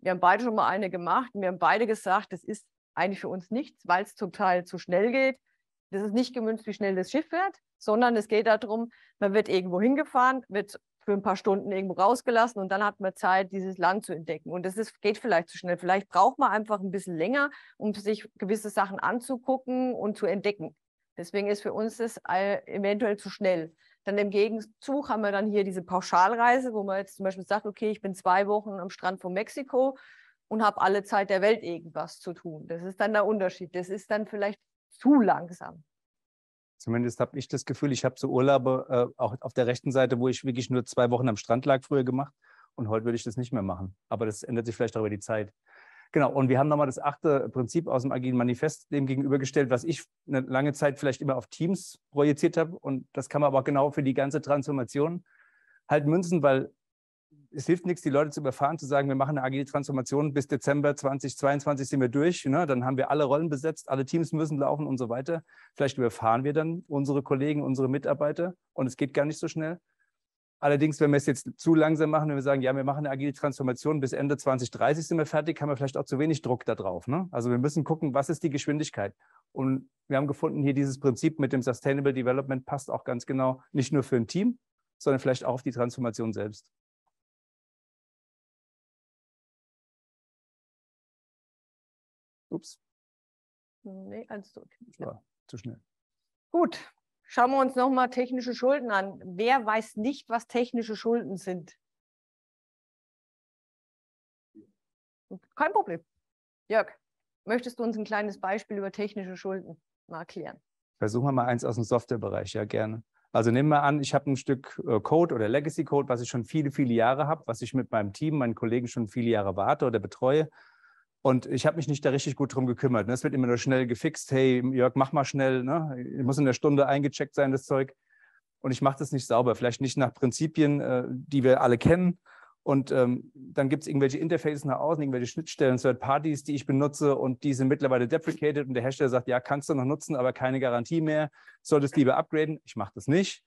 Wir haben beide schon mal eine gemacht und wir haben beide gesagt, das ist eigentlich für uns nichts, weil es zum Teil zu schnell geht. Das ist nicht gemünzt, wie schnell das Schiff fährt, sondern es geht darum, man wird irgendwo hingefahren, wird für ein paar Stunden irgendwo rausgelassen und dann hat man Zeit, dieses Land zu entdecken. Und das ist, geht vielleicht zu schnell. Vielleicht braucht man einfach ein bisschen länger, um sich gewisse Sachen anzugucken und zu entdecken. Deswegen ist für uns das eventuell zu schnell. Dann im Gegenzug haben wir dann hier diese Pauschalreise, wo man jetzt zum Beispiel sagt, okay, ich bin zwei Wochen am Strand von Mexiko und habe alle Zeit der Welt irgendwas zu tun. Das ist dann der Unterschied. Das ist dann vielleicht zu langsam. Zumindest habe ich das Gefühl, ich habe so Urlaube äh, auch auf der rechten Seite, wo ich wirklich nur zwei Wochen am Strand lag, früher gemacht. Und heute würde ich das nicht mehr machen. Aber das ändert sich vielleicht auch über die Zeit. Genau, und wir haben nochmal das achte Prinzip aus dem Agilen Manifest dem gegenübergestellt, was ich eine lange Zeit vielleicht immer auf Teams projiziert habe. Und das kann man aber genau für die ganze Transformation halt münzen, weil es hilft nichts, die Leute zu überfahren, zu sagen, wir machen eine agile Transformation, bis Dezember 2022 sind wir durch, ne? dann haben wir alle Rollen besetzt, alle Teams müssen laufen und so weiter. Vielleicht überfahren wir dann unsere Kollegen, unsere Mitarbeiter und es geht gar nicht so schnell. Allerdings, wenn wir es jetzt zu langsam machen, wenn wir sagen, ja, wir machen eine agile Transformation, bis Ende 2030 sind wir fertig, haben wir vielleicht auch zu wenig Druck da drauf. Ne? Also wir müssen gucken, was ist die Geschwindigkeit. Und wir haben gefunden, hier dieses Prinzip mit dem Sustainable Development passt auch ganz genau, nicht nur für ein Team, sondern vielleicht auch auf die Transformation selbst. Ups. Nee, eins zurück. Ja. zu schnell. Gut, schauen wir uns nochmal technische Schulden an. Wer weiß nicht, was technische Schulden sind? Kein Problem. Jörg, möchtest du uns ein kleines Beispiel über technische Schulden mal erklären? Versuchen wir mal eins aus dem Softwarebereich, ja gerne. Also nehmen wir an, ich habe ein Stück äh, Code oder Legacy Code, was ich schon viele, viele Jahre habe, was ich mit meinem Team, meinen Kollegen schon viele Jahre warte oder betreue. Und ich habe mich nicht da richtig gut drum gekümmert. Ne? Es wird immer nur schnell gefixt. Hey, Jörg, mach mal schnell. Ne? Muss in der Stunde eingecheckt sein, das Zeug. Und ich mache das nicht sauber. Vielleicht nicht nach Prinzipien, äh, die wir alle kennen. Und ähm, dann gibt es irgendwelche Interfaces nach außen, irgendwelche Schnittstellen, Third Parties, die ich benutze und die sind mittlerweile deprecated. Und der Hersteller sagt, ja, kannst du noch nutzen, aber keine Garantie mehr. Solltest lieber upgraden. Ich mache das nicht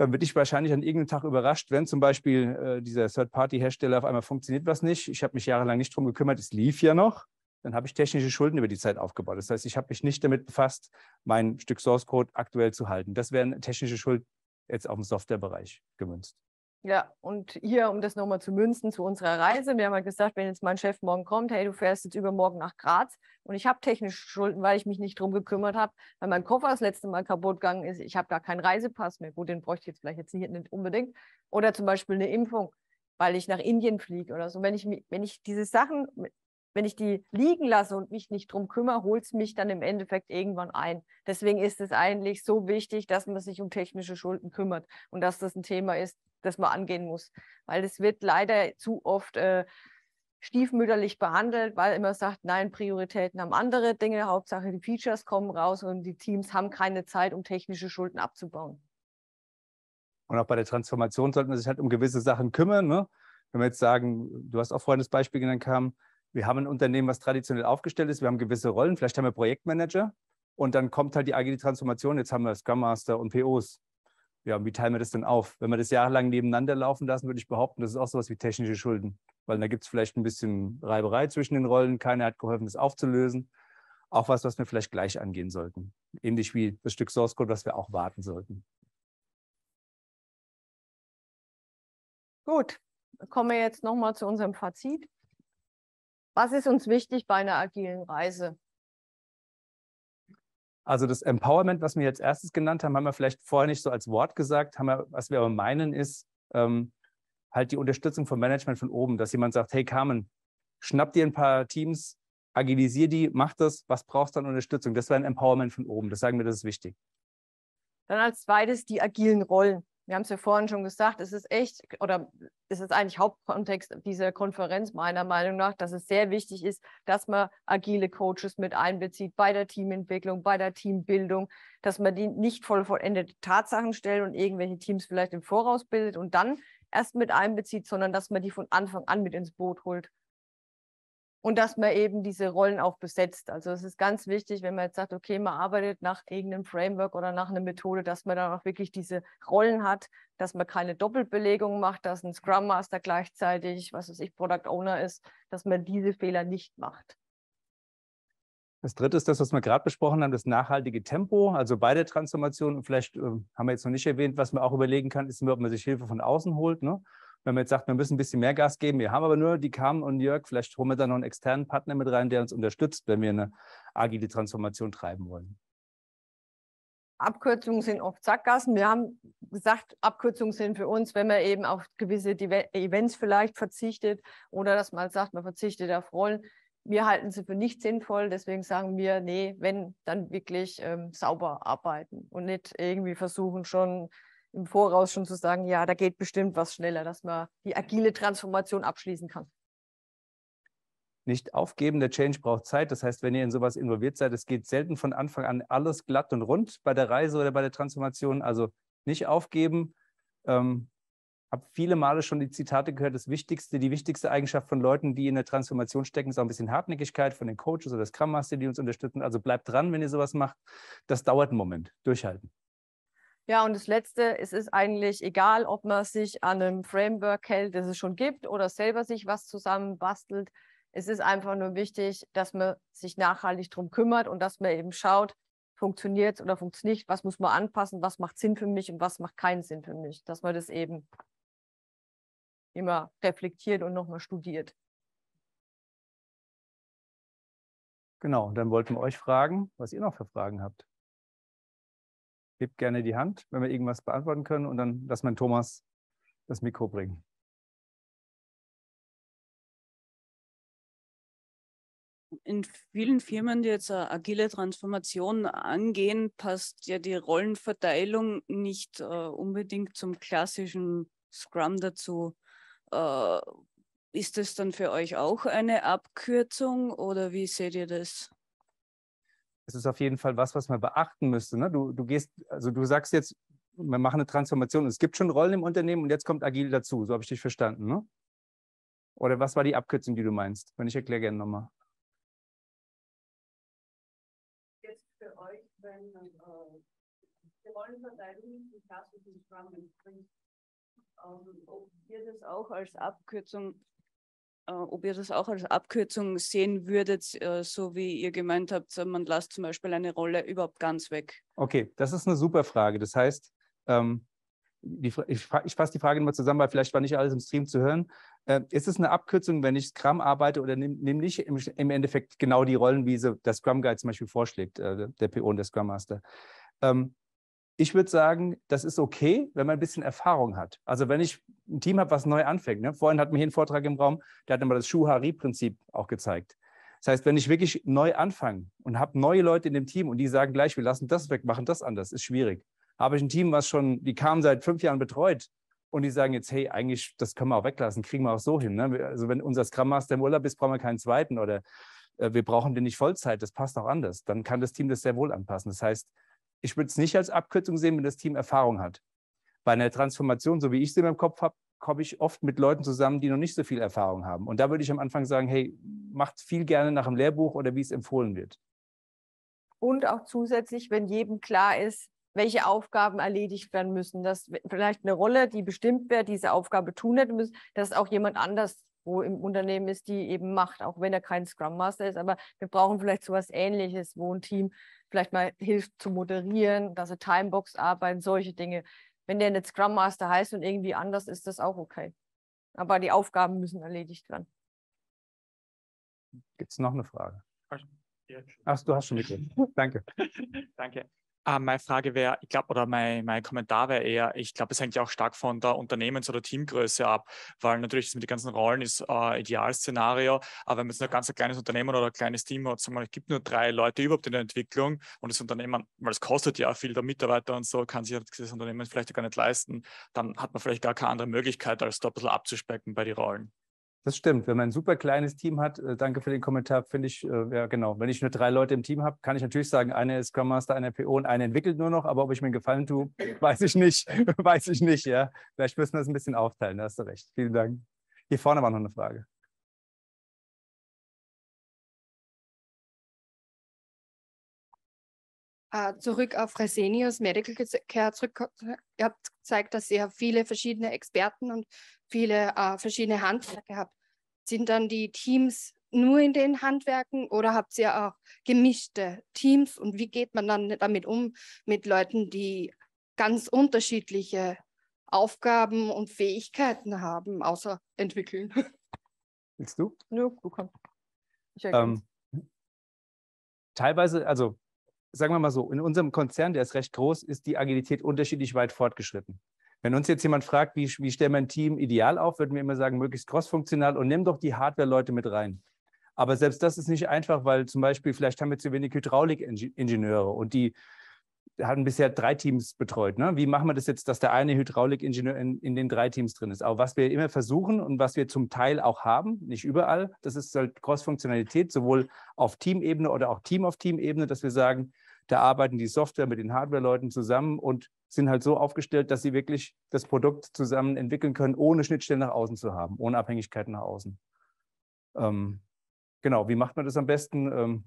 dann werde ich wahrscheinlich an irgendeinem Tag überrascht, wenn zum Beispiel äh, dieser Third-Party-Hersteller auf einmal funktioniert was nicht. Ich habe mich jahrelang nicht drum gekümmert, es lief ja noch. Dann habe ich technische Schulden über die Zeit aufgebaut. Das heißt, ich habe mich nicht damit befasst, mein Stück Source Code aktuell zu halten. Das wären technische Schulden jetzt auf dem Software-Bereich gemünzt. Ja, und hier, um das nochmal zu münzen, zu unserer Reise. Wir haben halt gesagt, wenn jetzt mein Chef morgen kommt, hey, du fährst jetzt übermorgen nach Graz und ich habe technische Schulden, weil ich mich nicht drum gekümmert habe, weil mein Koffer das letzte Mal kaputt gegangen ist. Ich habe gar keinen Reisepass mehr. Gut, den bräuchte ich jetzt vielleicht jetzt nicht, nicht unbedingt. Oder zum Beispiel eine Impfung, weil ich nach Indien fliege oder so. Wenn ich, wenn ich diese Sachen wenn ich die liegen lasse und mich nicht drum kümmere, holt es mich dann im Endeffekt irgendwann ein. Deswegen ist es eigentlich so wichtig, dass man sich um technische Schulden kümmert und dass das ein Thema ist, das man angehen muss. Weil es wird leider zu oft äh, stiefmütterlich behandelt, weil immer sagt, nein, Prioritäten haben andere Dinge, Hauptsache die Features kommen raus und die Teams haben keine Zeit, um technische Schulden abzubauen. Und auch bei der Transformation sollte man sich halt um gewisse Sachen kümmern. Ne? Wenn wir jetzt sagen, du hast auch vorhin das Beispiel genannt, kam, wir haben ein Unternehmen, was traditionell aufgestellt ist, wir haben gewisse Rollen, vielleicht haben wir Projektmanager und dann kommt halt die agile Transformation, jetzt haben wir Scrum Master und POs. Ja, und wie teilen wir das denn auf? Wenn wir das jahrelang nebeneinander laufen lassen, würde ich behaupten, das ist auch sowas wie technische Schulden, weil da gibt es vielleicht ein bisschen Reiberei zwischen den Rollen, keiner hat geholfen, das aufzulösen. Auch was, was wir vielleicht gleich angehen sollten. Ähnlich wie das Stück Source Code, was wir auch warten sollten. Gut, kommen wir jetzt nochmal zu unserem Fazit. Was ist uns wichtig bei einer agilen Reise? Also das Empowerment, was wir jetzt erstes genannt haben, haben wir vielleicht vorher nicht so als Wort gesagt. Wir, was wir aber meinen, ist ähm, halt die Unterstützung vom Management von oben, dass jemand sagt, hey Carmen, schnapp dir ein paar Teams, agilisier die, mach das, was brauchst du an Unterstützung? Das wäre ein Empowerment von oben. Das sagen wir, das ist wichtig. Dann als zweites die agilen Rollen wir haben es ja vorhin schon gesagt, es ist echt, oder es ist eigentlich Hauptkontext dieser Konferenz meiner Meinung nach, dass es sehr wichtig ist, dass man agile Coaches mit einbezieht bei der Teamentwicklung, bei der Teambildung, dass man die nicht voll vollendete Tatsachen stellt und irgendwelche Teams vielleicht im Voraus bildet und dann erst mit einbezieht, sondern dass man die von Anfang an mit ins Boot holt und dass man eben diese Rollen auch besetzt. Also es ist ganz wichtig, wenn man jetzt sagt, okay, man arbeitet nach irgendeinem Framework oder nach einer Methode, dass man dann auch wirklich diese Rollen hat, dass man keine Doppelbelegung macht, dass ein Scrum Master gleichzeitig, was weiß ich, Product Owner ist, dass man diese Fehler nicht macht. Das dritte ist das, was wir gerade besprochen haben, das nachhaltige Tempo, also beide Transformationen. Und vielleicht äh, haben wir jetzt noch nicht erwähnt, was man auch überlegen kann, ist, ob man sich Hilfe von außen holt. Ne? wenn man jetzt sagt, wir müssen ein bisschen mehr Gas geben. Wir haben aber nur die Cam und Jörg, vielleicht holen wir da noch einen externen Partner mit rein, der uns unterstützt, wenn wir eine agile Transformation treiben wollen. Abkürzungen sind oft Sackgassen. Wir haben gesagt, Abkürzungen sind für uns, wenn man eben auf gewisse Events vielleicht verzichtet oder dass man sagt, man verzichtet auf Rollen. Wir halten sie für nicht sinnvoll, deswegen sagen wir, nee, wenn, dann wirklich ähm, sauber arbeiten und nicht irgendwie versuchen, schon im Voraus schon zu sagen, ja, da geht bestimmt was schneller, dass man die agile Transformation abschließen kann. Nicht aufgeben, der Change braucht Zeit. Das heißt, wenn ihr in sowas involviert seid, es geht selten von Anfang an alles glatt und rund bei der Reise oder bei der Transformation. Also nicht aufgeben. Ähm, habe viele Male schon die Zitate gehört, das wichtigste, die wichtigste Eigenschaft von Leuten, die in der Transformation stecken, ist auch ein bisschen Hartnäckigkeit von den Coaches oder Scrum Master, die uns unterstützen. Also bleibt dran, wenn ihr sowas macht. Das dauert einen Moment. Durchhalten. Ja, und das Letzte, es ist eigentlich egal, ob man sich an einem Framework hält, das es schon gibt, oder selber sich was zusammenbastelt. Es ist einfach nur wichtig, dass man sich nachhaltig darum kümmert und dass man eben schaut, funktioniert es oder funktioniert nicht, was muss man anpassen, was macht Sinn für mich und was macht keinen Sinn für mich. Dass man das eben immer reflektiert und nochmal studiert. Genau, dann wollten wir euch fragen, was ihr noch für Fragen habt hebt gerne die Hand, wenn wir irgendwas beantworten können und dann lassen wir Thomas das Mikro bringen. In vielen Firmen, die jetzt agile Transformation angehen, passt ja die Rollenverteilung nicht äh, unbedingt zum klassischen Scrum dazu. Äh, ist das dann für euch auch eine Abkürzung oder wie seht ihr das? es ist auf jeden Fall was, was man beachten müsste. Ne? Du, du gehst, also du sagst jetzt, wir machen eine Transformation. Es gibt schon Rollen im Unternehmen und jetzt kommt agil dazu. So habe ich dich verstanden. Ne? Oder was war die Abkürzung, die du meinst? Wenn ich erkläre gerne nochmal. Jetzt für euch, wenn äh, die wollen verteidigen, die klassischen Scrum und ähm, ob ihr das auch als Abkürzung äh, ob ihr das auch als Abkürzung sehen würdet, äh, so wie ihr gemeint habt, äh, man lasst zum Beispiel eine Rolle überhaupt ganz weg? Okay, das ist eine super Frage. Das heißt, ähm, die, ich, ich fasse die Frage nochmal zusammen, weil vielleicht war nicht alles im Stream zu hören. Äh, ist es eine Abkürzung, wenn ich Scrum arbeite oder nehme nehm nicht im, im, Endeffekt genau die Rollen, wie sie der Scrum Guide zum Beispiel vorschlägt, äh, der PO und der Scrum Master? Ähm, ich würde sagen, das ist okay, wenn man ein bisschen Erfahrung hat. Also wenn ich ein Team habe, was neu anfängt. Ne? Vorhin hatten wir hier einen Vortrag im Raum, der hat immer das Schuhari-Prinzip auch gezeigt. Das heißt, wenn ich wirklich neu anfange und habe neue Leute in dem Team und die sagen gleich, wir lassen das weg, machen das anders, ist schwierig. Habe ich ein Team, was schon, die kamen seit fünf Jahren betreut und die sagen jetzt, hey, eigentlich, das können wir auch weglassen, kriegen wir auch so hin. Ne? Also wenn unser Scrum Master im Urlaub ist, brauchen wir keinen zweiten oder äh, wir brauchen den nicht Vollzeit, das passt auch anders. Dann kann das Team das sehr wohl anpassen. Das heißt, ich würde es nicht als Abkürzung sehen, wenn das Team Erfahrung hat. Bei einer Transformation, so wie ich sie im Kopf habe, komme ich oft mit Leuten zusammen, die noch nicht so viel Erfahrung haben. Und da würde ich am Anfang sagen, hey, macht viel gerne nach dem Lehrbuch oder wie es empfohlen wird. Und auch zusätzlich, wenn jedem klar ist, welche Aufgaben erledigt werden müssen, dass vielleicht eine Rolle, die bestimmt wird, diese Aufgabe tun hätte müssen, dass auch jemand anders wo im Unternehmen ist, die eben macht, auch wenn er kein Scrum Master ist. Aber wir brauchen vielleicht so sowas ähnliches, wo ein Team vielleicht mal hilft zu moderieren, dass er Timebox arbeiten, solche Dinge. Wenn der nicht Scrum Master heißt und irgendwie anders, ist das auch okay. Aber die Aufgaben müssen erledigt werden. Gibt es noch eine Frage? Ach, du hast schon mitgegeben. Danke. (laughs) Danke. Ah, meine Frage wäre, ich glaube, oder mein, mein Kommentar wäre eher, ich glaube, es hängt ja auch stark von der Unternehmens- oder Teamgröße ab, weil natürlich das mit den ganzen Rollen ist äh, Idealszenario, aber wenn man jetzt ein ganz kleines Unternehmen oder ein kleines Team hat, sagen wir, es gibt nur drei Leute überhaupt in der Entwicklung und das Unternehmen, weil es kostet ja viel der Mitarbeiter und so, kann sich das Unternehmen vielleicht gar nicht leisten, dann hat man vielleicht gar keine andere Möglichkeit, als da ein bisschen abzuspecken bei den Rollen. Das stimmt. Wenn man ein super kleines Team hat, äh, danke für den Kommentar, finde ich, äh, ja genau. Wenn ich nur drei Leute im Team habe, kann ich natürlich sagen, einer ist Scrum Master, einer PO und einer entwickelt nur noch, aber ob ich mir einen Gefallen tue, (laughs) weiß ich nicht. (laughs) weiß ich nicht, ja. Vielleicht müssen wir es ein bisschen aufteilen, da hast du recht. Vielen Dank. Hier vorne war noch eine Frage. Ah, zurück auf Resenius Medical Care zurück. Ihr habt gezeigt, dass ihr viele verschiedene Experten und viele äh, verschiedene Handwerke habt. Sind dann die Teams nur in den Handwerken oder habt ihr auch gemischte Teams und wie geht man dann damit um mit Leuten, die ganz unterschiedliche Aufgaben und Fähigkeiten haben, außer entwickeln? (laughs) Willst du? Ja, du kommst. ähm, teilweise, also sagen wir mal so, in unserem Konzern, der ist recht groß, ist die Agilität unterschiedlich weit fortgeschritten. Wenn uns jetzt jemand fragt, wie, wie stellen wir ein Team ideal auf, würden wir immer sagen, möglichst crossfunktional und nimm doch die Hardware-Leute mit rein. Aber selbst das ist nicht einfach, weil zum Beispiel vielleicht haben wir zu wenig Hydraulikingenieure und die hatten bisher drei Teams betreut. Ne? Wie machen wir das jetzt, dass der eine Hydraulikingenieur in, in, den drei Teams drin ist? Aber was wir immer versuchen und was wir zum Teil auch haben, nicht überall, das ist halt Cross-Funktionalität, sowohl auf Teamebene oder auch Team auf Teamebene, dass wir sagen, da arbeiten die Software mit den Hardware-Leuten zusammen und sind halt so aufgestellt, dass sie wirklich das Produkt zusammen entwickeln können, ohne Schnittstellen nach außen zu haben, ohne Abhängigkeiten nach außen. Ähm, genau, wie macht man das am besten? Ähm,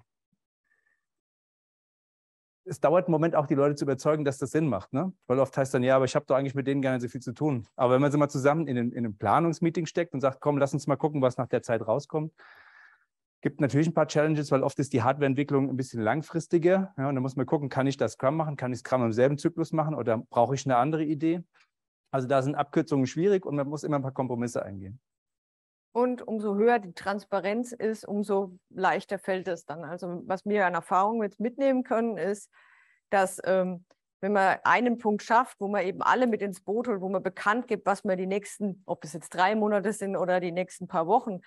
es dauert einen Moment auch, die Leute zu überzeugen, dass das Sinn macht. Ne? Weil oft heißt dann, ja, aber ich habe doch eigentlich mit denen gar nicht so viel zu tun. Aber wenn man sie mal zusammen in, ein, in einem Planungsmeeting steckt und sagt, komm, lass uns mal gucken, was nach der Zeit rauskommt, Gibt natürlich ein paar Challenges, weil oft ist die Hardwareentwicklung ein bisschen langfristiger. Ja, und da muss man gucken, kann ich das Scrum machen? Kann ich Scrum im selben Zyklus machen oder brauche ich eine andere Idee? Also da sind Abkürzungen schwierig und man muss immer ein paar Kompromisse eingehen. Und umso höher die Transparenz ist, umso leichter fällt es dann. Also was wir an Erfahrung jetzt mitnehmen können, ist, dass ähm, wenn man einen Punkt schafft, wo man eben alle mit ins Boot holt, wo man bekannt gibt, was man die nächsten, ob es jetzt drei Monate sind oder die nächsten paar Wochen,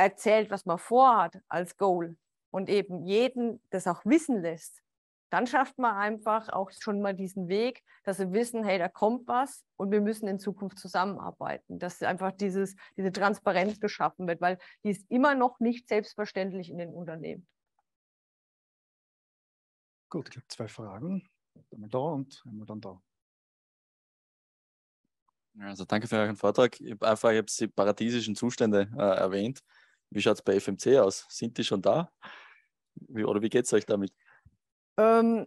erzählt, was man vorhat als Goal und eben jeden das auch wissen lässt, dann schafft man einfach auch schon mal diesen Weg, dass sie wissen, hey, da kommt was und wir müssen in Zukunft zusammenarbeiten, dass einfach dieses, diese Transparenz geschaffen wird, weil die ist immer noch nicht selbstverständlich in den Unternehmen. Gut, ich habe zwei Fragen. Einmal da und einmal dann da. Also danke für euren Vortrag. Ich habe einfach ich hab die paradiesischen Zustände äh, erwähnt. Wie schaut es bei FMC aus? Sind die schon da? Wie, oder wie geht es euch damit? Ähm,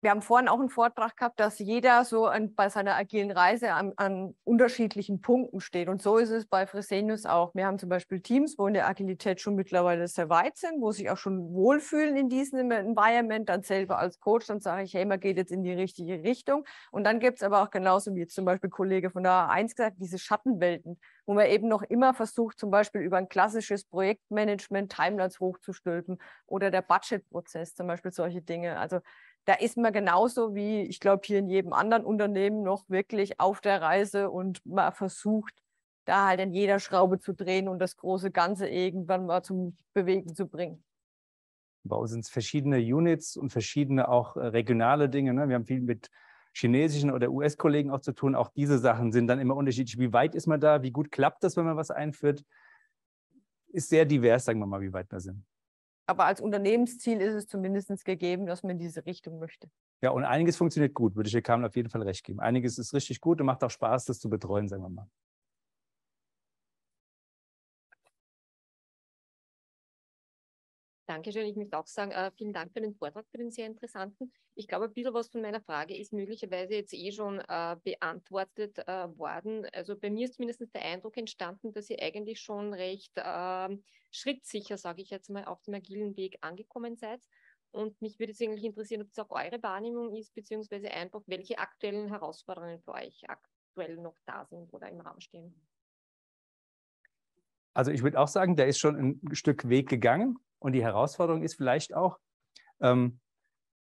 wir haben vorhin auch einen Vortrag gehabt, dass jeder so an, bei seiner agilen Reise an, an, unterschiedlichen Punkten steht. Und so ist es bei Fresenius auch. Wir haben zum Beispiel Teams, wo in der Agilität schon mittlerweile sehr weit sind, wo sich auch schon wohlfühlen in diesem Environment, dann selber als Coach, dann sage ich, hey, man geht jetzt in die richtige Richtung. Und dann gibt es aber auch genauso wie jetzt zum Beispiel Kollege von der A1 gesagt, diese Schattenwelten, wo man eben noch immer versucht, zum Beispiel über ein klassisches Projektmanagement Timelines hochzustülpen oder der Budgetprozess, zum Beispiel solche Dinge. Also da ist man genauso wie, ich glaube, hier in jedem anderen Unternehmen noch wirklich auf der Reise und man versucht, da halt an jeder Schraube zu drehen und das große Ganze irgendwann mal zum Bewegen zu bringen. Bei uns sind es verschiedene Units und verschiedene auch äh, regionale Dinge. Ne? Wir haben viel mit chinesischen oder US-Kollegen auch zu tun. Auch diese Sachen sind dann immer unterschiedlich. Wie weit ist man da? Wie gut klappt das, wenn man was einführt? Ist sehr divers, sagen wir mal, wie weit wir sind. Aber als Unternehmensziel ist es zumindest gegeben, dass man in diese Richtung möchte. Ja, und einiges funktioniert gut, würde ich dir Carmen auf jeden Fall recht geben. Einiges ist richtig gut und macht auch Spaß, das zu betreuen, sagen wir mal. Dankeschön. Ich möchte auch sagen, äh, vielen Dank für den Vortrag, für den sehr interessanten. Ich glaube, ein bisschen was von meiner Frage ist möglicherweise jetzt eh schon äh, beantwortet äh, worden. Also bei mir ist zumindest der Eindruck entstanden, dass ihr eigentlich schon recht ähm, schrittsicher, sage ich jetzt mal, auf dem agilen Weg angekommen seid. Und mich würde es eigentlich interessieren, ob es auch eure Wahrnehmung ist, beziehungsweise einfach, welche aktuellen Herausforderungen für euch aktuell noch da sind oder im Raum stehen. Also ich würde auch sagen, da ist schon ein Stück Weg gegangen. Und die Herausforderung ist vielleicht auch, ähm,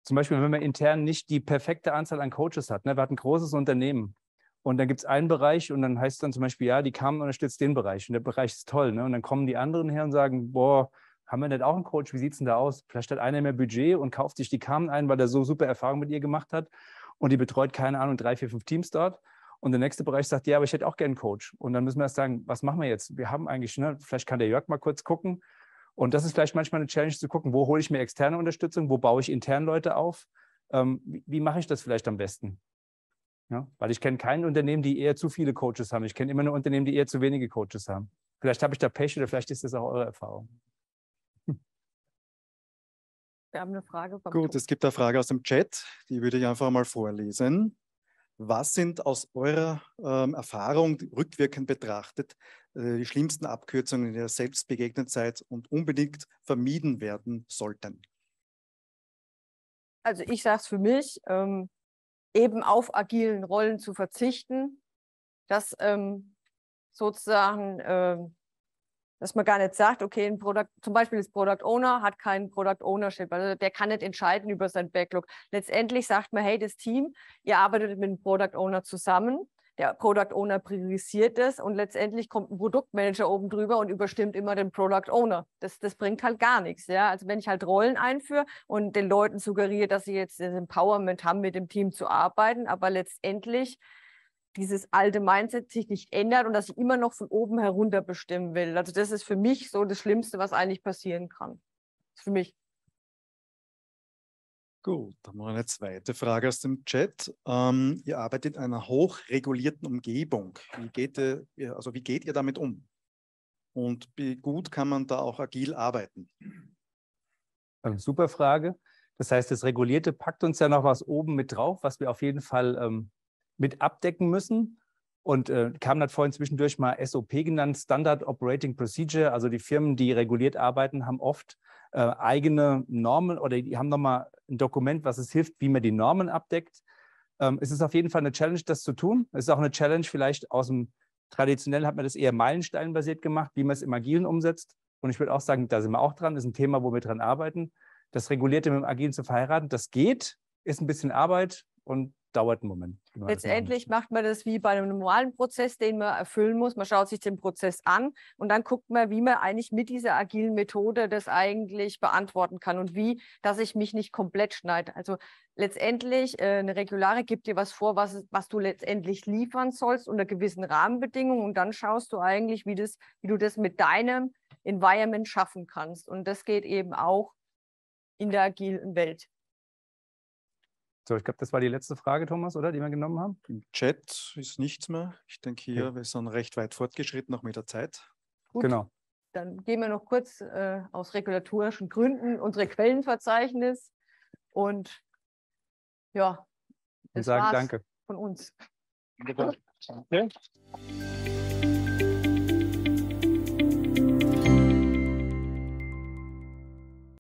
zum Beispiel, wenn man intern nicht die perfekte Anzahl an Coaches hat. Ne? Wir hatten ein großes Unternehmen und dann gibt es einen Bereich und dann heißt es dann zum Beispiel, ja, die Kamen unterstützt den Bereich und der Bereich ist toll. Ne? Und dann kommen die anderen her und sagen, boah, haben wir nicht auch einen Coach? Wie sieht es denn da aus? Vielleicht hat einer mehr Budget und kauft sich die Kamen ein, weil er so super Erfahrung mit ihr gemacht hat und die betreut, keine Ahnung, drei, vier, fünf Teams dort. Und der nächste Bereich sagt, ja, aber ich hätte auch gerne einen Coach. Und dann müssen wir erst sagen, was machen wir jetzt? Wir haben eigentlich, ne, vielleicht kann der Jörg mal kurz gucken, und das ist vielleicht manchmal eine Challenge zu gucken, wo hole ich mir externe Unterstützung, wo baue ich intern Leute auf, ähm, wie, wie, mache ich das vielleicht am besten? Ja? Weil ich kenne kein Unternehmen, die eher zu viele Coaches haben. Ich kenne immer nur Unternehmen, die eher zu wenige Coaches haben. Vielleicht habe ich da Pech oder vielleicht ist das auch eure Erfahrung. Wir haben eine Frage. Gut, es gibt eine Frage aus dem Chat, die würde ich einfach mal vorlesen. Was sind aus eurer ähm, Erfahrung rückwirkend betrachtet äh, die schlimmsten Abkürzungen, die ihr selbst begegnet seid und unbedingt vermieden werden sollten? Also ich sage es für mich, ähm, eben auf agilen Rollen zu verzichten, dass ähm, sozusagen, äh, dass man gar nicht sagt, okay, ein Product, zum Beispiel das Product Owner hat keinen Product Ownership, also der kann nicht entscheiden über sein Backlog. Letztendlich sagt man, hey, das Team, ihr arbeitet mit dem Product Owner zusammen der Product Owner priorisiert es und letztendlich kommt ein Produktmanager oben drüber und überstimmt immer den Product Owner. Das, das bringt halt gar nichts. Ja? Also wenn ich halt Rollen einführe und den Leuten suggeriere, dass sie jetzt das Empowerment haben, mit dem Team zu arbeiten, aber letztendlich dieses alte Mindset sich nicht ändert und dass ich immer noch von oben herunter bestimmen will. Also das ist für mich so das Schlimmste, was eigentlich passieren kann. Das ist Für mich. Gut, haben wir eine zweite Frage aus dem Chat. Ähm, ihr arbeitet in einer hochregulierten Umgebung. Wie geht, ihr, also wie geht ihr damit um? Und wie gut kann man da auch agil arbeiten? Eine ähm, super Frage. Das heißt, das Regulierte packt uns ja noch was oben mit drauf, was wir auf jeden Fall ähm, mit abdecken müssen. Und äh, Carmen hat vorhin zwischendurch mal SOP genannt, Standard Operating Procedure. Also die Firmen, die reguliert arbeiten, haben oft äh, eigene Normen oder die haben nochmal ein Dokument, was es hilft, wie man die Normen abdeckt. Ähm, es ist auf jeden Fall eine Challenge, das zu tun. Es ist auch eine Challenge vielleicht aus dem traditionellen hat man das eher meilensteinbasiert gemacht, wie man es im Agilen umsetzt. Und ich würde auch sagen, da sind wir auch dran, das ist ein Thema, wo wir dran arbeiten. Das Regulierte mit dem Agilen zu verheiraten, das geht, ist ein bisschen Arbeit und dauert einen Moment. Letztendlich macht man das wie bei einem normalen Prozess, den man erfüllen muss. Man schaut sich den Prozess an und dann guckt man, wie man eigentlich mit dieser agilen Methode das eigentlich beantworten kann und wie, dass ich mich nicht komplett schneide. Also letztendlich, äh, eine Regulare gibt dir was vor, was, was du letztendlich liefern sollst unter gewissen Rahmenbedingungen und dann schaust du eigentlich, wie, das, wie du das mit deinem Environment schaffen kannst. Und das geht eben auch in der agilen Welt. So, ich glaube, das war die letzte Frage, Thomas, oder, die wir genommen haben. Im Chat ist nichts mehr. Ich denke, hier, okay. wir sind recht weit fortgeschritten, auch mit der Zeit. Gut. Genau. Dann gehen wir noch kurz äh, aus regulatorischen Gründen unsere Quellenverzeichnis und ja, und sagen Danke von uns. Danke.